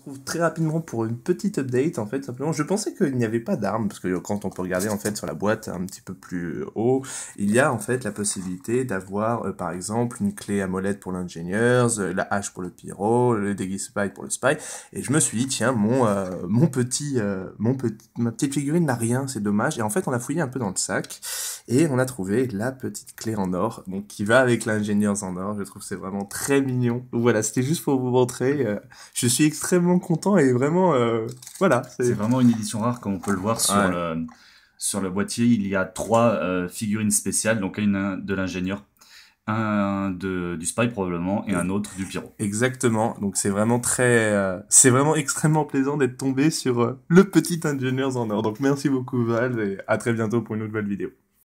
trouve très rapidement pour une petite update en fait simplement je pensais qu'il n'y avait pas d'armes parce que quand on peut regarder en fait sur la boîte un petit peu plus euh, haut il y a en fait la possibilité d'avoir euh, par exemple une clé à molette pour l'ingénieur euh, la hache pour le pyro le déguis spy pour le spy et je me suis dit tiens mon mon petit mon petit ma petite figurine n'a rien c'est dommage et en fait on a fouillé un peu dans le sac et on a trouvé la petite clé en or, donc qui va avec l'ingénieur en or. Je trouve c'est vraiment très mignon. voilà, c'était juste pour vous montrer. Euh, je suis extrêmement content et vraiment, euh, voilà. C'est vraiment une édition rare, comme on peut le voir sur le sur le boîtier. Il y a trois euh, figurines spéciales, donc une de l'ingénieur un de, du spy probablement et un autre du pyro. Exactement. Donc c'est vraiment très, c'est vraiment extrêmement plaisant d'être tombé sur le petit ingénieur en or. Donc merci beaucoup Val et à très bientôt pour une nouvelle vidéo.